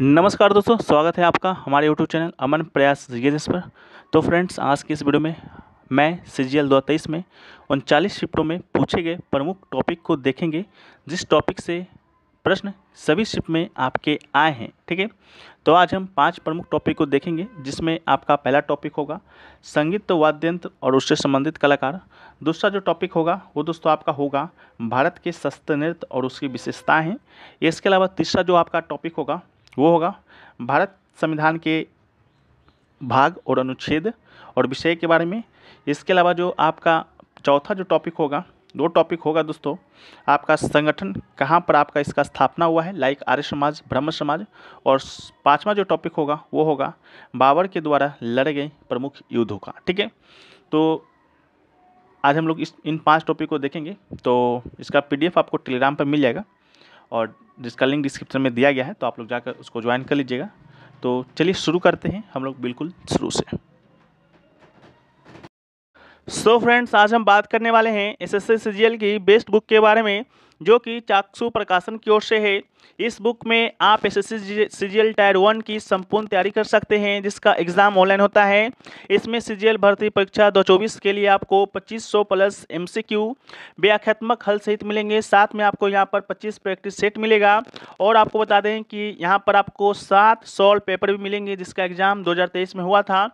नमस्कार दोस्तों स्वागत है आपका हमारे यूट्यूब चैनल अमन प्रयास रिगेजेस पर तो फ्रेंड्स आज की इस वीडियो में मैं सी जी एल दो तेईस में उनचालीस शिफ्टों में पूछे गए प्रमुख टॉपिक को देखेंगे जिस टॉपिक से प्रश्न सभी शिफ्ट में आपके आए हैं ठीक है तो आज हम पांच प्रमुख टॉपिक को देखेंगे जिसमें आपका पहला टॉपिक होगा संगीत वाद्यंत्र और उससे संबंधित कलाकार दूसरा जो टॉपिक होगा वो दोस्तों आपका होगा भारत के शस्त्र नृत्य और उसकी विशेषताएँ हैं इसके अलावा तीसरा जो आपका टॉपिक होगा वो होगा भारत संविधान के भाग और अनुच्छेद और विषय के बारे में इसके अलावा जो आपका चौथा जो टॉपिक होगा दो टॉपिक होगा दोस्तों आपका संगठन कहाँ पर आपका इसका स्थापना हुआ है लाइक आर्य समाज ब्रह्म समाज और पांचवा जो टॉपिक होगा वो होगा बाबर के द्वारा लड़े गए प्रमुख युद्धों का ठीक है तो आज हम लोग इस इन पांच टॉपिक को देखेंगे तो इसका पीडीएफ आपको टेलीग्राम पर मिल जाएगा और जिसका लिंक डिस्क्रिप्शन में दिया गया है तो आप लोग जाकर उसको ज्वाइन कर लीजिएगा तो चलिए शुरू करते हैं हम लोग बिल्कुल शुरू से सो so फ्रेंड्स आज हम बात करने वाले हैं एस एस की बेस्ट बुक के बारे में जो कि चाकसू प्रकाशन की ओर से है इस बुक में आप S S C G L tier one की संपूर्ण तैयारी कर सकते हैं जिसका एग्ज़ाम ऑनलाइन होता है इसमें सी जी एल भर्ती परीक्षा दो चौबीस के लिए आपको पच्चीस सौ प्लस एम सी क्यू व्याख्यात्मक हल सहित मिलेंगे साथ में आपको यहाँ पर पच्चीस प्रैक्टिस सेट मिलेगा और आपको बता दें कि यहाँ पर आपको सात सॉल्व पेपर भी मिलेंगे जिसका एग्ज़ाम दो हज़ार तेईस में हुआ था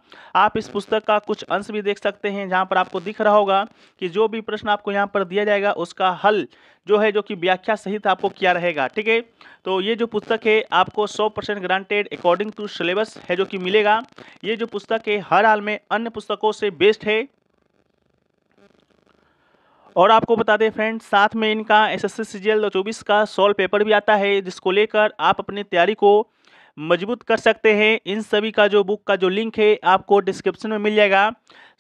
आप इस पुस्तक का कुछ अंश भी देख सकते हैं जहाँ पर आपको दिख रहा होगा कि जो भी प्रश्न आपको यहाँ पर दिया जाएगा उसका हल जो है जो कि व्याख्या सहित आपको किया रहेगा ठीक है तो ये जो पुस्तक है आपको 100 percent granted according to syllabus है जो कि मिलेगा ये जो पुस्तक है हर हाल में अन्य पुस्तकों से बेस्ट है और आपको बता दें फ्रेंड्स साथ में इनका एस एस सी चौबीस का सॉल्व पेपर भी आता है जिसको लेकर आप अपनी तैयारी को मजबूत कर सकते हैं इन सभी का जो बुक का जो लिंक है आपको डिस्क्रिप्शन में मिल जाएगा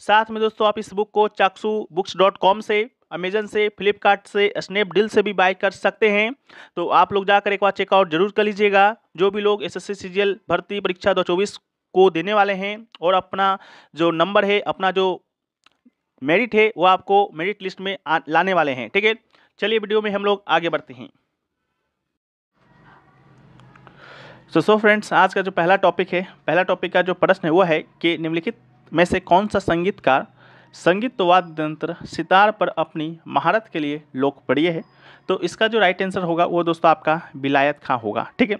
साथ में दोस्तों आप इस बुक को चाकसू बुक्स डॉट कॉम से अमेजन से फ्लिपकार्ट से स्नैपडील से भी बाय कर सकते हैं तो आप लोग जाकर एक बार चेकआउट जरूर कर लीजिएगा जो भी लोग एस एस भर्ती परीक्षा दो को देने वाले हैं और अपना जो नंबर है अपना जो मेरिट है वो आपको मेरिट लिस्ट में लाने वाले हैं ठीक है चलिए वीडियो में हम लोग आगे बढ़ते हैं सो सो फ्रेंड्स आज का जो पहला टॉपिक है पहला टॉपिक का जो प्रश्न है वो है कि निम्नलिखित में से कौन सा संगीतकार संगीत तो वाद्य यंत्र सितार पर अपनी महारत के लिए लोकप्रिय है तो इसका जो राइट आंसर होगा वो दोस्तों आपका विलायत खां होगा ठीक है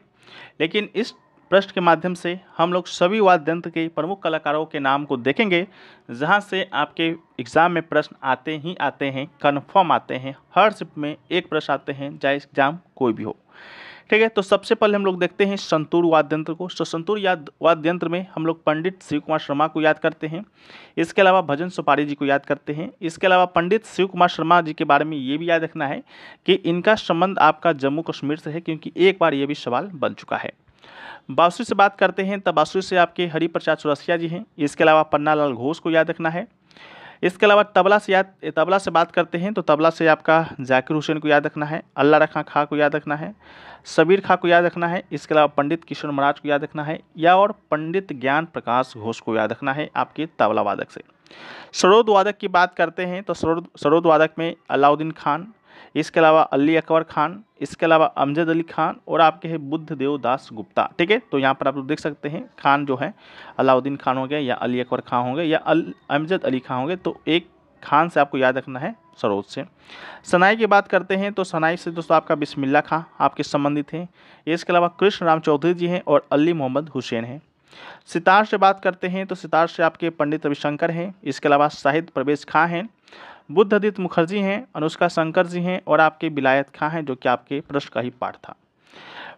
लेकिन इस प्रश्न के माध्यम से हम लोग सभी वाद्य यंत्र के प्रमुख कलाकारों के नाम को देखेंगे जहां से आपके एग्ज़ाम में प्रश्न आते ही आते हैं कन्फर्म आते हैं हर शिफ्ट में एक प्रश्न आते हैं चाहे एग्ज़ाम कोई भी हो ठीक है तो सबसे पहले हम लोग देखते हैं संतूर वाद्य यंत्र को तो संतूर याद वाद्य यंत्र में हम लोग पंडित शिव कुमार शर्मा को याद करते हैं इसके अलावा भजन सुपारी जी को याद करते हैं इसके अलावा पंडित शिव कुमार शर्मा जी के बारे में ये भी याद रखना है कि इनका संबंध आपका जम्मू कश्मीर से है क्योंकि एक बार ये भी सवाल बन चुका है बासुरी से बात करते हैं तो बासुरी से आपके हरिप्रसाद चौरसिया जी हैं इसके अलावा पन्ना लाल घोष को याद रखना है इसके अलावा तबला से याद तबला से बात करते हैं तो तबला से आपका जाकिर हुसैन को याद रखना है अल्लाह रखा खां को याद रखना है सबीर खां को याद रखना है इसके अलावा पंडित किशोर महाराज को याद रखना है या और पंडित ज्ञान प्रकाश घोष को याद रखना है आपके तबला वादक से सरोद वादक की बात करते हैं तो सरोद सरोद वादक में अलाउद्दीन खान इसके अलावा अली अकबर खान इसके अलावा अमजद अली खान और आपके हैं बुद्ध देवदास गुप्ता ठीक है तो यहाँ पर आप लोग देख सकते हैं खान जो है अलाउद्दीन खान हो या अली अकबर खान होंगे या अल अमजद अली खान होंगे तो एक खान से आपको याद रखना है सरोज से सनाई की बात करते हैं तो सनाई से दोस्तों आपका बिस्मिल्ला खां आपके संबंधित हैं इसके अलावा कृष्ण राम चौधरी जी हैं और अली मोहम्मद हुसैन हैं सितार से बात करते हैं तो सितार से आपके पंडित रविशंकर हैं इसके अलावा शाहिद प्रवेश खां हैं बुद्धदित मुखर्जी हैं अनुष्का शंकर जी हैं और आपके बिलायत खां हैं जो कि आपके प्रश्न का ही पाठ था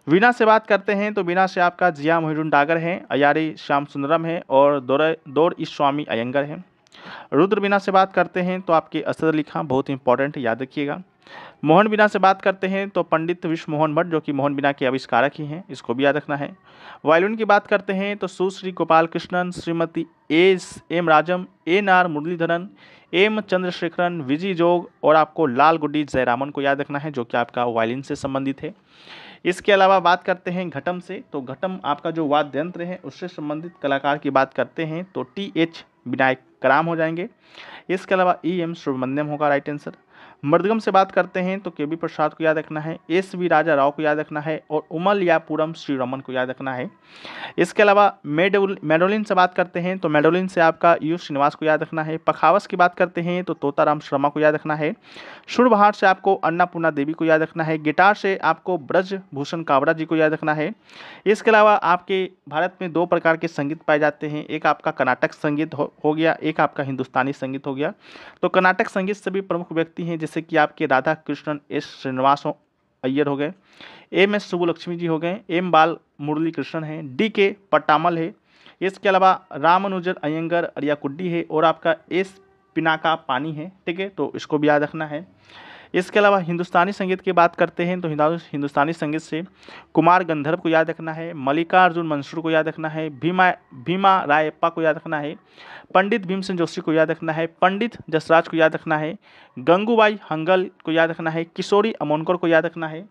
वीणा से बात करते हैं तो वीणा से आपका जिया मोहिडुन डागर हैं अयारी श्याम सुंदरम है और दौर दौर स्वामी अयंगर हैं रुद्र वीणा से बात करते हैं तो आपके असद अली खां बहुत इंपॉर्टेंट याद रखिएगा मोहन बिना से बात करते हैं तो पंडित विश्व मोहन भट्ट जो कि मोहन बिना के आविष्कारक ही हैं इसको भी याद रखना है वायलिन की बात करते हैं तो Sushri Gopal Krishnan Shrimati S M Rajam N R Muralidharan M Chandrasekharan Viji Jog और आपको लाल गुड्डी जयरामन को याद रखना है जो कि आपका वायलिन से संबंधित है इसके अलावा बात करते हैं घटम से तो घटम आपका जो वाद्य यंत्र है उससे संबंधित कलाकार की बात करते हैं तो टी एच विनायक कराम हो जाएंगे इसके अलावा ई एम सुब्रमण्यम होगा राइट आंसर मृदगम से बात करते हैं तो के बी प्रसाद को याद रखना है एस वी राजा राव को याद रखना है और उमल या पूरम श्री रमन को याद रखना है इसके अलावा मेडोल मेडोलिन से बात करते हैं तो मेडोलिन से आपका यू श्रीनिवास को याद रखना है पखावस की बात करते हैं तो तोताराम शर्मा को याद रखना है सुरबहार से आपको अन्नापूर्णा देवी को याद रखना है गिटार से आपको ब्रज भूषण कावड़ा जी को याद रखना है इसके अलावा आपके भारत में दो प्रकार के संगीत पाए जाते हैं एक आपका कर्नाटक संगीत हो, हो गया एक आपका हिंदुस्तानी संगीत हो गया तो कर्नाटक संगीत सभी प्रमुख व्यक्ति हैं जैसे जैसे कि आपके राधा कृष्णन एस श्रीनिवास अय्यर हो गए एम एस सुबुलक्ष्मी जी हो गए एम बाल मुरली कृष्णन है डी के पट्टामल है इसके अलावा रामानुजन अयंगर अरियाकुड्डी है और आपका एस पिनाका पानी है ठीक है तो इसको भी याद रखना है इसके अलावा हिंदुस्तानी संगीत की बात करते हैं तो हिंदुस्तानी संगीत से कुमार गंधर्व को याद रखना है मल्लिका अर्जुन मंसूर को याद रखना है भीमा भीमा रायप्पा को याद रखना है पंडित भीमसेन जोशी को याद रखना है पंडित जसराज को याद रखना है गंगूबाई हंगल को याद रखना है किशोरी अमोनकर को याद रखना है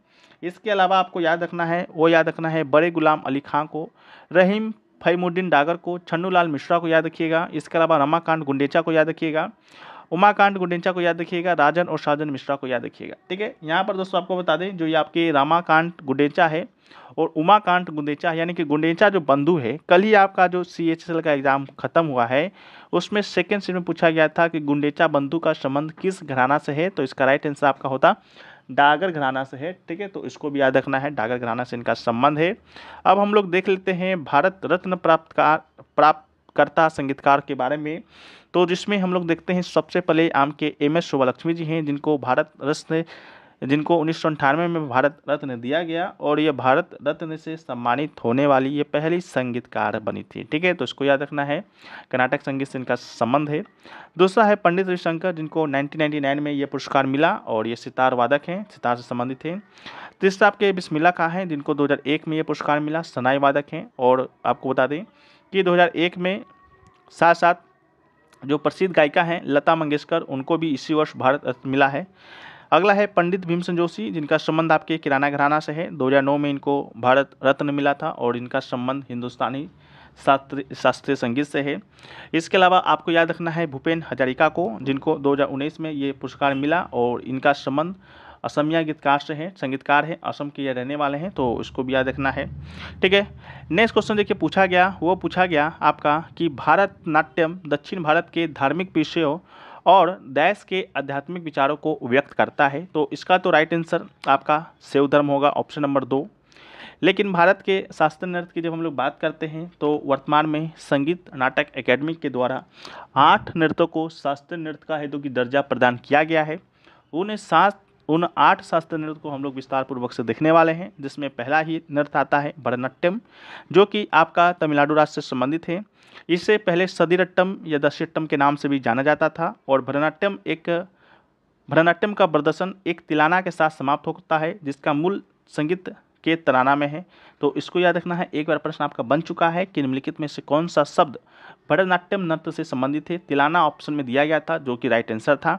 इसके अलावा आपको याद रखना है वो याद रखना है बड़े गुलाम अली खां को रहीम फैमुद्दीन डागर को छन्नूलाल मिश्रा को याद रखिएगा इसके अलावा रमाकांत गुंडेचा को याद रखिएगा उमाकांत गुंडेचा को याद रखिएगा राजन और साजन मिश्रा को याद रखिएगा ठीक है यहाँ पर दोस्तों आपको बता दें जो ये आपके रामाकांत गुंडेचा है और उमाकांत गुंडेचा यानी कि गुंडेचा जो बंधु है कल ही आपका जो सी एच एल का एग्ज़ाम खत्म हुआ है उसमें सेकेंड सीट में पूछा गया था कि गुंडेचा बंधु का संबंध किस घराना से है तो इसका राइट आंसर आपका होता डागर घराना से है ठीक है तो इसको भी याद रखना है डागर घराना से इनका संबंध है अब हम लोग देख लेते हैं भारत रत्न प्राप्त का प्राप्त संगीतकर्ता संगीतकार के बारे में तो जिसमें हम लोग देखते हैं सबसे पहले आम के एम एस शोभालक्ष्मी जी हैं जिनको भारत रत्न जिनको उन्नीस सौ अंठानवे में भारत रत्न दिया गया और ये भारत रत्न से सम्मानित होने वाली ये पहली संगीतकार बनी थी ठीक है तो इसको याद रखना है कर्नाटक संगीत से इनका संबंध है दूसरा है पंडित रविशंकर जिनको 1999 में ये पुरस्कार मिला और ये सितार वादक हैं सितार से संबंधित हैं तीसरा आपके बिस्मिल्ला खां हैं जिनको दो में ये पुरस्कार मिला सनाई वादक हैं और आपको बता दें कि 2001 में साथ साथ जो प्रसिद्ध गायिका हैं लता मंगेशकर उनको भी इसी वर्ष भारत रत्न मिला है अगला है पंडित भीमसेन जोशी जिनका संबंध आपके किराना घराना से है 2009 में इनको भारत रत्न मिला था और इनका संबंध हिंदुस्तानी शास्त्रीय शास्त्रीय संगीत से है इसके अलावा आपको याद रखना है भूपेन हजारिका को जिनको 2019 में ये पुरस्कार मिला और इनका संबंध असमिया गीतकार से हैं संगीतकार हैं असम के ये रहने वाले हैं तो इसको भी याद रखना है ठीक है नेक्स्ट क्वेश्चन देखिए पूछा गया वो पूछा गया आपका कि भारत नाट्यम दक्षिण भारत के धार्मिक विषयों और देश के आध्यात्मिक विचारों को व्यक्त करता है तो इसका तो राइट आंसर आपका शिव धर्म होगा ऑप्शन नंबर दो लेकिन भारत के शास्त्रीय नृत्य की जब हम लोग बात करते हैं तो वर्तमान में संगीत नाटक एकेडमी के द्वारा आठ नृत्यों को शास्त्रीय नृत्य का हेतु की दर्जा प्रदान किया गया है उन्हें सात उन आठ शास्त्रीय नृत्य को हम लोग विस्तार पूर्वक से देखने वाले हैं जिसमें पहला ही नृत्य आता है भरतनाट्यम जो कि आपका तमिलनाडु राज्य से संबंधित है इससे पहले सदीरट्टम या दशरट्टम के नाम से भी जाना जाता था और भरनाट्यम एक भरतनाट्यम का प्रदर्शन एक तिलाना के साथ समाप्त होता है जिसका मूल संगीत के तराना में है तो इसको याद रखना है एक बार प्रश्न आपका बन चुका है कि निम्नलिखित में से कौन सा शब्द भरतनाट्यम नृत्य से संबंधित है तिलाना ऑप्शन में दिया गया था जो कि राइट आंसर था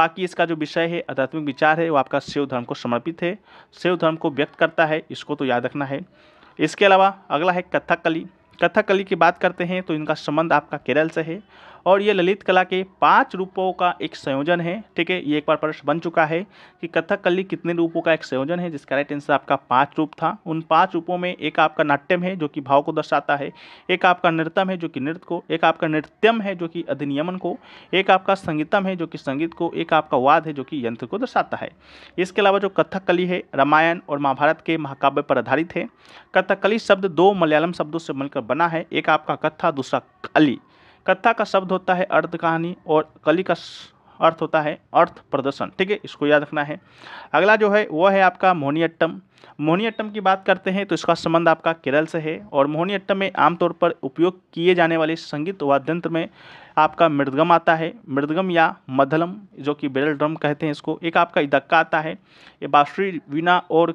बाकी इसका जो विषय है आध्यात्मिक विचार है वो आपका शिव धर्म को समर्पित है शिव धर्म को व्यक्त करता है इसको तो याद रखना है इसके अलावा अगला है कथकली कथकली की बात करते हैं तो इनका संबंध आपका केरल से है और ये ललित कला के पाँच रूपों का एक संयोजन है ठीक है ये एक बार प्रश्न बन चुका है कि कथकली कितने रूपों का एक संयोजन है जिसका राइट आंसर आपका पाँच रूप था उन पाँच रूपों में एक आपका नाट्यम है जो कि भाव को दर्शाता है एक आपका नृत्यम है जो कि नृत्य को एक आपका नृत्यम है जो कि अधिनियमन को एक आपका संगीतम है जो कि संगीत को एक आपका वाद है जो कि यंत्र को दर्शाता है इसके अलावा जो कथकली है रामायण और महाभारत के महाकाव्य पर आधारित है कथकली शब्द दो मलयालम शब्दों से मिलकर बना है एक आपका कथा दूसरा कली कथा का शब्द होता है अर्थ कहानी और कली का अर्थ होता है अर्थ प्रदर्शन ठीक है इसको याद रखना है अगला जो है वह है आपका मोहनीअट्टम मोहनियट्टम की बात करते हैं तो इसका संबंध आपका केरल से है और मोहनीअट्टम में आमतौर पर उपयोग किए जाने वाले संगीत वाद्यंत्र में आपका मृदगम आता है मृदगम या मधलम जो कि बेरल ड्रम कहते हैं इसको एक आपका इदक्का आता है ये बांसुरी वीणा और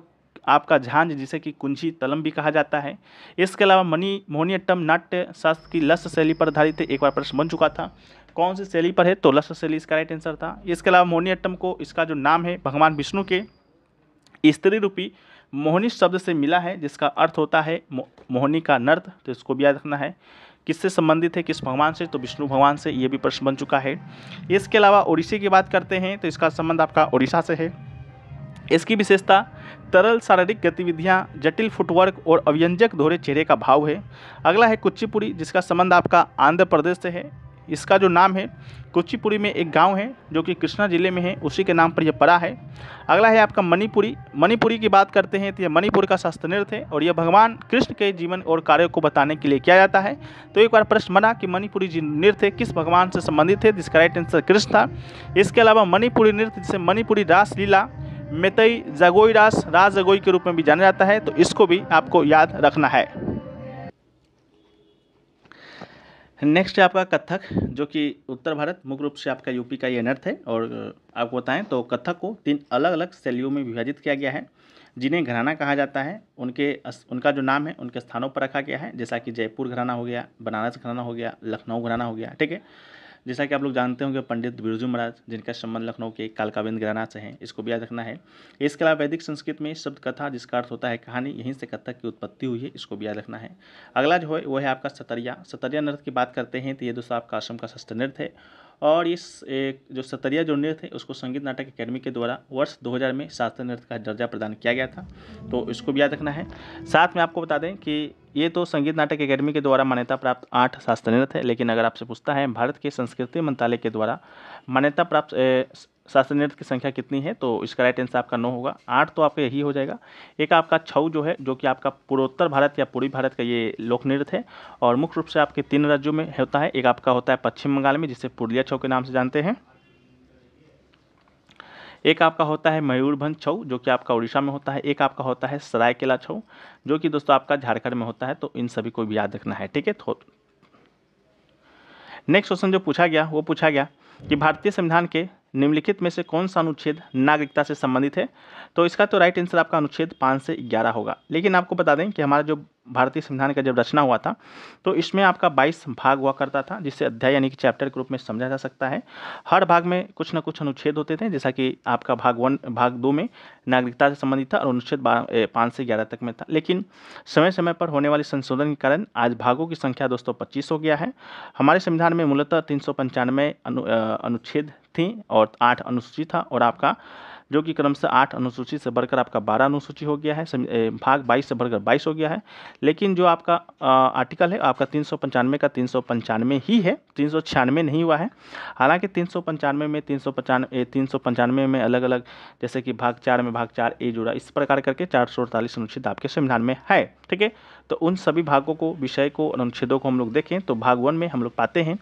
आपका झांझ जिसे कि कुंजी तलम भी कहा जाता है इसके अलावा मनी मोहनियट्टम नाट्य शास्त्र की लस शैली पर आधारित एक बार प्रश्न बन चुका था कौन सी शैली पर है तो लस शैली इसका राइट आंसर था इसके अलावा मोहनियट्टम को इसका जो नाम है भगवान विष्णु के स्त्री रूपी मोहनी शब्द से मिला है जिसका अर्थ होता है मोहनी का नर्त तो इसको भी याद रखना है किससे संबंधित है किस भगवान से तो विष्णु भगवान से ये भी प्रश्न बन चुका है इसके अलावा ओडिसी की बात करते हैं तो इसका संबंध आपका ओडिशा से है इसकी विशेषता तरल शारीरिक गतिविधियां जटिल फुटवर्क और अव्यंजक धोरे चेहरे का भाव है अगला है कुचिपुड़ी जिसका संबंध आपका आंध्र प्रदेश से है इसका जो नाम है कुचिपुड़ी में एक गांव है जो कि कृष्णा जिले में है उसी के नाम पर यह पड़ा है अगला है आपका मणिपुरी मणिपुरी की बात करते हैं तो यह मणिपुर का शास्त्र नृत्य है और यह भगवान कृष्ण के जीवन और कार्यों को बताने के लिए किया जाता है तो एक बार प्रश्न बना कि मणिपुरी जी नृत्य किस भगवान से संबंधित है जिसका राइट आंसर कृष्ण था इसके अलावा मणिपुरी नृत्य जिसे मणिपुरी रासलीला मेतई जगोई रास राज जगोई के रूप में भी जाना जाता है तो इसको भी आपको याद रखना है नेक्स्ट है आपका कथक जो कि उत्तर भारत मुख्य रूप से आपका यूपी का ये नृत्य है और आपको बताएं तो कथक को तीन अलग अलग शैलियों में विभाजित किया गया है जिन्हें घराना कहा जाता है उनके उनका जो नाम है उनके स्थानों पर रखा गया है जैसा कि जयपुर घराना हो गया बनारस घराना हो गया लखनऊ घराना हो गया ठीक है जैसा कि आप लोग जानते होंगे पंडित बिरजू महाराज जिनका संबंध लखनऊ के कालकाविंद घराना से है इसको भी याद रखना है इसके अलावा वैदिक संस्कृत में शब्द कथा जिसका अर्थ होता है कहानी यहीं से कथक की उत्पत्ति हुई है इसको भी याद रखना है अगला जो है वो है आपका सतरिया सतरिया नृत्य की बात करते हैं तो ये दोस्तों आपका असम का सस्त नृत्य है और इस एक जो सतरिया जो नृत्य है उसको संगीत नाटक अकेडमी के द्वारा वर्ष 2000 में शास्त्रीय नृत्य का दर्जा प्रदान किया गया था तो इसको भी याद रखना है साथ में आपको बता दें कि ये तो संगीत नाटक अकेडमी के द्वारा मान्यता प्राप्त आठ शास्त्रीय नृत्य है लेकिन अगर आपसे पूछता है भारत के संस्कृति मंत्रालय के द्वारा मान्यता प्राप्त शास्त्रीय की संख्या कितनी है तो इसका राइट आंसर आपका नौ होगा आठ तो आपका यही हो जाएगा एक आपका छऊ जो है जो कि आपका पूर्वोत्तर भारत या पूर्वी भारत का ये लोक नृत्य है और मुख्य रूप से आपके तीन राज्यों में होता है एक आपका होता है पश्चिम बंगाल में जिसे पुरलिया छऊ के नाम से जानते हैं एक आपका होता है मयूरभंज छऊ जो कि आपका उड़ीसा में होता है एक आपका होता है सरायकेला छऊ जो कि दोस्तों आपका झारखंड में होता है तो इन सभी को भी याद रखना है ठीक है नेक्स्ट क्वेश्चन जो पूछा गया वो पूछा गया कि भारतीय संविधान के निम्नलिखित में से कौन सा अनुच्छेद नागरिकता से संबंधित है तो इसका तो राइट आंसर आपका अनुच्छेद पाँच से ग्यारह होगा लेकिन आपको बता दें कि हमारा जो भारतीय संविधान का जब रचना हुआ था तो इसमें आपका बाईस भाग हुआ करता था जिसे अध्याय यानी कि चैप्टर के रूप में समझा जा सकता है हर भाग में कुछ ना कुछ अनुच्छेद होते थे जैसा कि आपका भाग वन भाग दो में नागरिकता से संबंधित था और अनुच्छेद पाँच से ग्यारह तक में था लेकिन समय समय पर होने वाले संशोधन के कारण आज भागों की संख्या दोस्तों पच्चीस हो गया है हमारे संविधान में मूलतः तीन सौ पंचानवे अनुच्छेद थी और आठ अनुसूची था और आपका जो कि क्रम से आठ अनुसूची से बढ़कर आपका बारह अनुसूची हो गया है भाग बाईस से बढ़कर बाईस हो गया है लेकिन जो आपका आर्टिकल है आपका तीन सौ पंचानवे का तीन सौ पंचानवे ही है तीन सौ छियानवे नहीं हुआ है हालांकि तीन सौ पंचानवे में तीन सौ पचानवे तीन सौ पंचानवे में अलग अलग जैसे कि भाग चार में भाग चार ए जुड़ा इस प्रकार करके चार सौ अड़तालीस अनुच्छेद आपके संविधान में है ठीक है तो उन सभी भागों को विषय को और अनुच्छेदों को हम लोग देखें तो भाग वन में हम लोग पाते हैं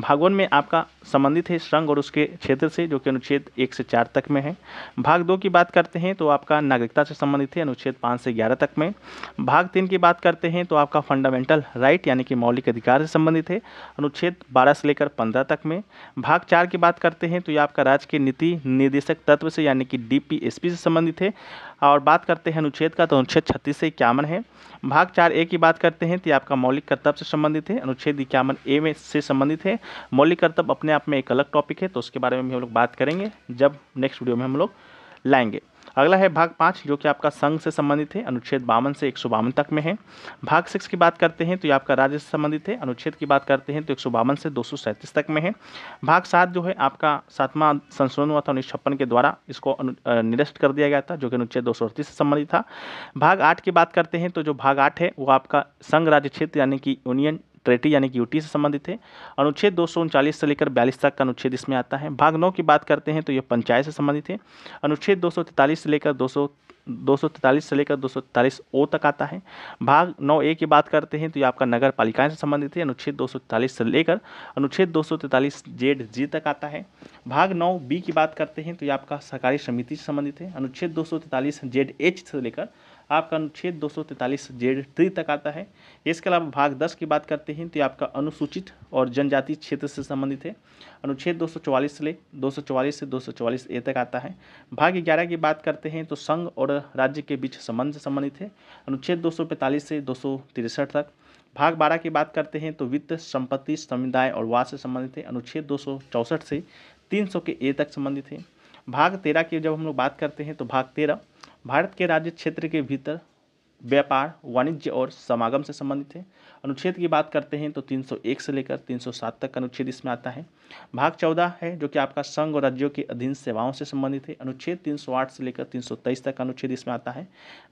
भाग वन में आपका संबंधित है श्रंग और उसके क्षेत्र से जो कि अनुच्छेद एक से चार तक में है भाग दो की बात करते हैं तो आपका नागरिकता से संबंधित है अनुच्छेद पाँच से ग्यारह तक में भाग तीन की बात करते हैं तो आपका फंडामेंटल राइट यानी कि मौलिक अधिकार से संबंधित है अनुच्छेद बारह से लेकर पंद्रह तक में भाग चार की बात करते हैं तो ये आपका राज्य के नीति निर्देशक तत्व से यानी कि डी से संबंधित है और बात करते हैं अनुच्छेद का तो अनुच्छेद छत्तीस से इक्यावन है भाग चार ए की बात करते हैं तो आपका मौलिक कर्तव्य से संबंधित है अनुच्छेद इक्यावन ए में से संबंधित है मौलिक कर्तव्य अपने आप में एक अलग टॉपिक है तो उसके बारे में भी हम लोग बात करेंगे जब नेक्स्ट वीडियो में हम लोग लाएंगे अगला है भाग पाँच जो कि आपका संघ से संबंधित है अनुच्छेद बावन से एक तक में है भाग सिक्स की बात करते हैं तो ये आपका राज्य से संबंधित है अनुच्छेद की बात करते हैं तो एक से दो तक में है भाग सात जो है आपका सातवां संशोधन हुआ था उन्नीस के द्वारा इसको निरस्त कर दिया गया था जो कि अनुच्छेद दो से संबंधित था भाग आठ की बात करते हैं तो जो भाग आठ है वो आपका संघ राज्य क्षेत्र यानी कि यूनियन ट्रेटी यानी कि यूटी से संबंधित है अनुच्छेद दो से लेकर बयालीस तक का अनुच्छेद इसमें आता है भाग नौ की बात करते हैं तो यह पंचायत से संबंधित है अनुच्छेद दो से लेकर दो 243 से लेकर दो ओ तक आता है भाग 9 ए की बात करते हैं तो ये आपका नगर पालिकाएँ से संबंधित है अनुच्छेद दो से लेकर अनुच्छेद दो जेड जी तक आता है भाग 9 बी की बात करते हैं तो ये आपका सहकारी समिति से संबंधित है अनुच्छेद दो जेड एच से लेकर आपका अनुच्छेद दो सौ तैंतालीस जेड थ्री तक आता है इसके अलावा भाग दस की बात करते हैं तो आपका अनुसूचित और जनजाति क्षेत्र से संबंधित है अनुच्छेद दो सौ चौवालीस ले दो सौ चौवालीस से दो सौ चौवालीस ए तक आता है भाग ग्यारह की बात करते हैं तो संघ और राज्य के बीच संबंध से संबंधित है अनुच्छेद दो सौ पैंतालीस से दो सौ तिरसठ तक भाग बारह की बात करते हैं तो वित्त संपत्ति समुदाय और वाद से संबंधित है अनुच्छेद दो सौ से तीन सौ के ए तक संबंधित है भाग तेरह की जब हम लोग बात करते हैं तो भाग तेरह भारत के राज्य क्षेत्र के भीतर व्यापार वाणिज्य और समागम से संबंधित है अनुच्छेद की बात करते हैं तो 301 से लेकर 307 तक अनुच्छेद इसमें आता है भाग 14 है जो कि आपका संघ और राज्यों के अधीन सेवाओं से संबंधित है अनुच्छेद 308 से लेकर 323 तक अनुच्छेद इसमें आता है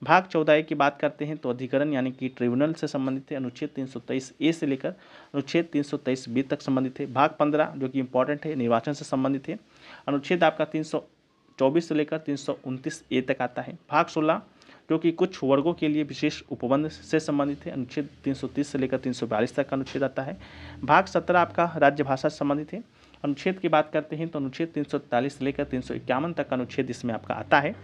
भाग 14 की बात करते हैं तो अधिकरण यानी कि ट्रिब्यूनल से संबंधित है अनुच्छेद तीन ए से लेकर अनुच्छेद तीन बी तक संबंधित है भाग पंद्रह जो कि इंपॉर्टेंट है निर्वाचन से संबंधित है अनुच्छेद आपका तीन सौ चौबीस से लेकर तीन ए तक आता है भाग सोलह जो कि कुछ वर्गों के लिए विशेष उपबंध से संबंधित है अनुच्छेद 330 से लेकर 342 तक का अनुच्छेद आता है भाग 17 आपका राज्य भाषा से संबंधित है अनुच्छेद की बात करते हैं तो अनुच्छेद 343 से लेकर तीन तक का अनुच्छेद इसमें आपका आता है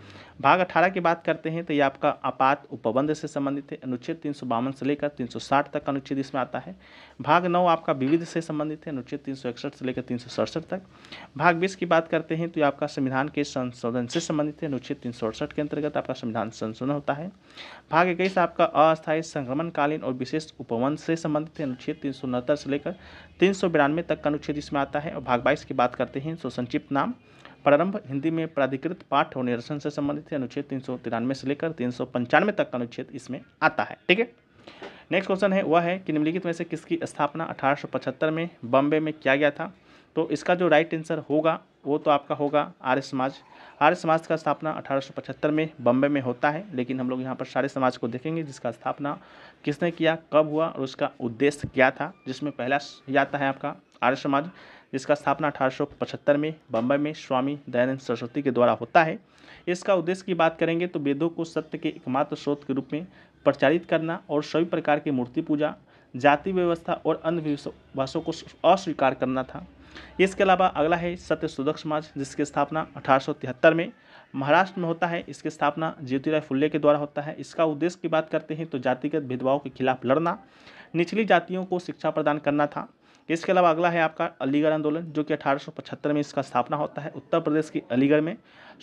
भाग 18 की बात करते हैं तो ये आपका आपात उपबंध से संबंधित है अनुच्छेद तीन से लेकर 360 तक अनुच्छेद इसमें आता है भाग 9 आपका विविध से संबंधित है अनुच्छेद तीन से लेकर तीन तक भाग बीस की बात करते हैं तो ये आपका संविधान के संशोधन से संबंधित है अनुच्छेद तीन के अंतर्गत आपका संविधान संशोधन होता है भाग इक्कीस आपका अस्थायी संक्रमणकालीन और विशेष उपबंध से संबंधित है अनुच्छेद तीन से लेकर तीन तक का अनुच्छेद इसमें आता है और भाग बाईस की बात करते हैं तो संक्षिप्त नाम प्रारंभ हिंदी में प्राधिकृत पाठ और निरसन से संबंधित है अनुच्छेद तीन से लेकर तीन तक का अनुच्छेद इसमें आता है ठीक है नेक्स्ट क्वेश्चन है वह है कि निम्नलिखित में से किसकी स्थापना 1875 में बॉम्बे में किया गया था तो इसका जो राइट आंसर होगा वो तो आपका होगा आर्य समाज आर्य समाज का स्थापना 1875 में बम्बे में होता है लेकिन हम लोग यहाँ पर सारे समाज को देखेंगे जिसका स्थापना किसने किया कब हुआ और उसका उद्देश्य क्या था जिसमें पहला आता है आपका आर्य समाज जिसका स्थापना अठारह में बम्बई में स्वामी दयानंद सरस्वती के द्वारा होता है इसका उद्देश्य की बात करेंगे तो वेदों को सत्य के एकमात्र स्रोत के रूप में प्रचारित करना और सभी प्रकार की मूर्ति पूजा जाति व्यवस्था और अन्य को अस्वीकार करना था इसके अलावा अगला है सत्य सुदक्ष समाज जिसकी स्थापना अठारह में महाराष्ट्र में होता है इसकी स्थापना ज्योतिराय फुल्ले के द्वारा होता है इसका उद्देश्य की बात करते हैं तो जातिगत भेदभाव के खिलाफ लड़ना निचली जातियों को शिक्षा प्रदान करना था इसके अलावा अगला है आपका अलीगढ़ आंदोलन जो कि 1875 में इसका स्थापना होता है उत्तर प्रदेश की अलीगढ़ में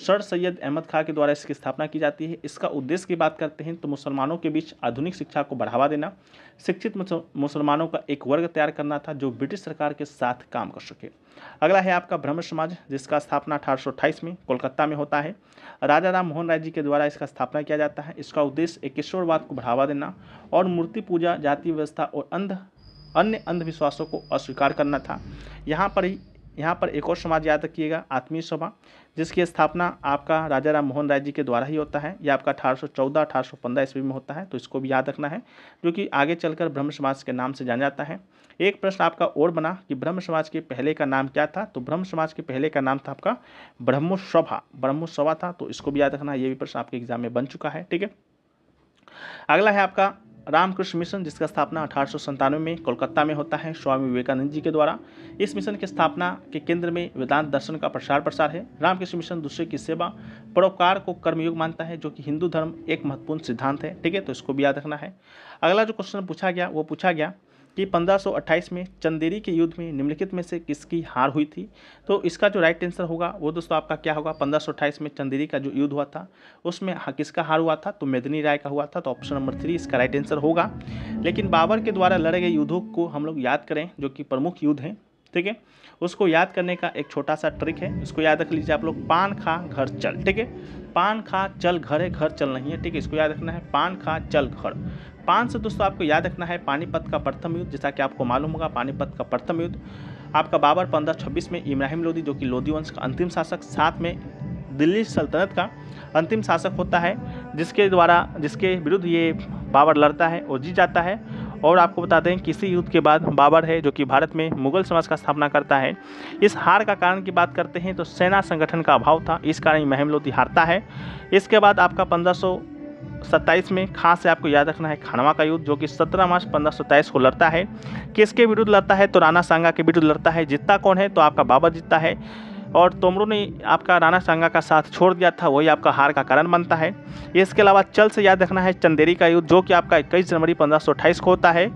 सर सैयद अहमद खां के द्वारा इसकी स्थापना की जाती है इसका उद्देश्य की बात करते हैं तो मुसलमानों के बीच आधुनिक शिक्षा को बढ़ावा देना शिक्षित मुसलमानों का एक वर्ग तैयार करना था जो ब्रिटिश सरकार के साथ काम कर सके अगला है आपका ब्रह्म समाज जिसका स्थापना अठारह में कोलकाता में होता है राजा राम मोहन राय जी के द्वारा इसका स्थापना किया जाता है इसका उद्देश्य एकेश्वरवाद को बढ़ावा देना और मूर्ति पूजा जाति व्यवस्था और अंध अन्य अंधविश्वासों को अस्वीकार करना था यहाँ पर ही यहाँ पर एक और समाज याद रखिएगा आत्मीय सभा जिसकी स्थापना आपका राजा राम मोहन राय जी के द्वारा ही होता है यह आपका 1814 1815 ईस्वी में होता है तो इसको भी याद रखना है जो कि आगे चलकर ब्रह्म समाज के नाम से जाना जाता है एक प्रश्न आपका और बना कि ब्रह्म समाज के पहले का नाम क्या था तो ब्रह्म समाज के पहले का नाम था आपका ब्रह्मोसभा ब्रह्मोसभा था तो इसको भी याद रखना है ये भी प्रश्न आपके एग्जाम में बन चुका है ठीक है अगला है आपका रामकृष्ण मिशन जिसका स्थापना अठारह में कोलकाता में होता है स्वामी विवेकानंद जी के द्वारा इस मिशन की स्थापना के केंद्र में वेदांत दर्शन का प्रसार प्रसार है रामकृष्ण मिशन दूसरे की सेवा परोपकार को कर्मयोग मानता है जो कि हिंदू धर्म एक महत्वपूर्ण सिद्धांत है ठीक है तो इसको भी याद रखना है अगला जो क्वेश्चन पूछा गया वो पूछा गया कि 1528 में चंदेरी के युद्ध में निम्नलिखित में से किसकी हार हुई थी तो इसका जो राइट आंसर होगा वो दोस्तों आपका क्या होगा 1528 में चंदेरी का जो युद्ध हुआ था उसमें हाँ, किसका हार हुआ था तो मेदनी राय का हुआ था तो ऑप्शन नंबर थ्री इसका राइट आंसर होगा लेकिन बाबर के द्वारा लड़े गए युद्धों को हम लोग याद करें जो कि प्रमुख युद्ध हैं ठीक है उसको याद करने का एक छोटा सा ट्रिक है उसको याद रख लीजिए आप लोग पान खा घर चल ठीक है पान खा चल घर है घर चल नहीं है ठीक है इसको याद रखना है पान खा चल घर पान से दोस्तों आपको याद रखना है पानीपत का प्रथम युद्ध जैसा कि आपको मालूम होगा पानीपत का प्रथम युद्ध आपका बाबर पंद्रह छब्बीस में इब्राहिम लोदी जो कि लोदी वंश का अंतिम शासक साथ में दिल्ली सल्तनत का अंतिम शासक होता है जिसके द्वारा जिसके विरुद्ध ये बाबर लड़ता है और जीत जाता है और आपको बता दें किसी युद्ध के बाद बाबर है जो कि भारत में मुगल समाज का स्थापना करता है इस हार का कारण की बात करते हैं तो सेना संगठन का अभाव था इस कारण महमलोदी हारता है इसके बाद आपका पंद्रह सत्ताईस में खास से आपको याद रखना है खानवा का युद्ध जो कि 17 मार्च पंद्रह को लड़ता है किसके विरुद्ध लड़ता है तो राणा सांगा के विरुद्ध लड़ता है जीतता कौन है तो आपका बाबर जीतता है और तोमरो ने आपका राणा सांगा का साथ छोड़ दिया था वही आपका हार का कारण बनता है इसके अलावा चल से याद रखना है चंदेरी का युद्ध जो कि आपका इक्कीस जनवरी पंद्रह को होता है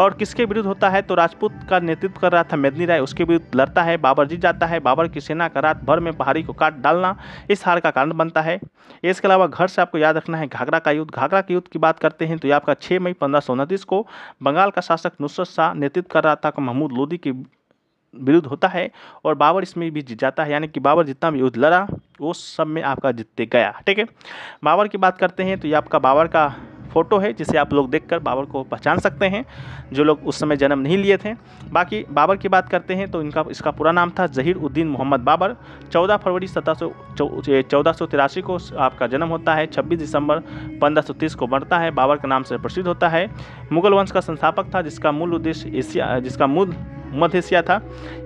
और किसके विरुद्ध होता है तो राजपूत का नेतृत्व कर रहा था मेदनी राय उसके विरुद्ध लड़ता है बाबर जीत जाता है बाबर की सेना का रात भर में पहाड़ी को काट डालना इस हार का कारण बनता है इसके अलावा घर से आपको याद रखना है घाघरा का युद्ध घाघरा के युद्ध की बात करते हैं तो ये आपका छः मई पंद्रह को बंगाल का शासक नुसरत शाह नेतृत्व कर रहा था महमूद लोदी की विरुद्ध होता है और बाबर इसमें भी जीत जाता है यानी कि बाबर जितना भी युद्ध लड़ा वो सब में आपका जीतते गया ठीक है बाबर की बात करते हैं तो ये आपका बाबर का फ़ोटो है जिसे आप लोग देखकर बाबर को पहचान सकते हैं जो लोग उस समय जन्म नहीं लिए थे बाकी बाबर की बात करते हैं तो इनका इसका पूरा नाम था जहीर उद्दीन मोहम्मद बाबर 14 फरवरी सत्रह चौदह को आपका जन्म होता है 26 दिसंबर 1530 को बढ़ता है बाबर के नाम से प्रसिद्ध होता है मुगल वंश का संस्थापक था जिसका मूल उद्देश्य एशिया जिसका मूल मध्य एशिया था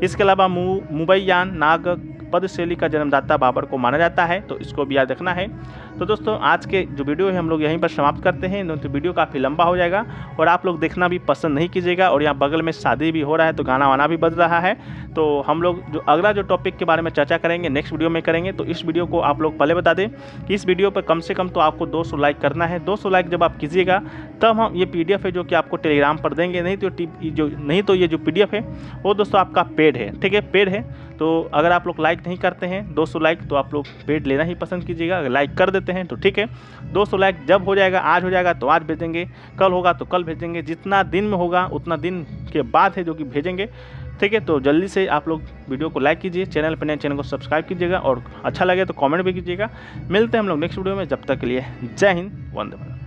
इसके अलावा मुबैयान नाग पद शैली का जन्मदाता बाबर को माना जाता है तो इसको भी याद रखना है तो दोस्तों आज के जो वीडियो है हम लोग यहीं पर समाप्त करते हैं तो वीडियो काफ़ी लंबा हो जाएगा और आप लोग देखना भी पसंद नहीं कीजिएगा और यहाँ बगल में शादी भी हो रहा है तो गाना वाना भी बज रहा है तो हम लोग जो अगला जो टॉपिक के बारे में चर्चा करेंगे नेक्स्ट वीडियो में करेंगे तो इस वीडियो को आप लोग पहले बता दें कि इस वीडियो पर कम से कम तो आपको दो लाइक करना है दो लाइक जब आप कीजिएगा तब हम ये पी है जो कि आपको टेलीग्राम पर देंगे नहीं तो जो नहीं तो ये जो पी है वो दोस्तों आपका पेड है ठीक है पेड है तो अगर आप लोग लाइक नहीं करते हैं 200 लाइक तो आप लोग पेड लेना ही पसंद कीजिएगा अगर लाइक कर देते हैं तो ठीक है 200 लाइक जब हो जाएगा आज हो जाएगा तो आज भेजेंगे कल होगा तो कल भेजेंगे जितना दिन में होगा उतना दिन के बाद है जो कि भेजेंगे ठीक है तो जल्दी से आप लोग वीडियो को लाइक कीजिए चैनल पर नए चैनल को सब्सक्राइब कीजिएगा और अच्छा लगे तो कॉमेंट भी कीजिएगा मिलते हैं हम लोग नेक्स्ट वीडियो में जब तक के लिए जय हिंद वंदे भारत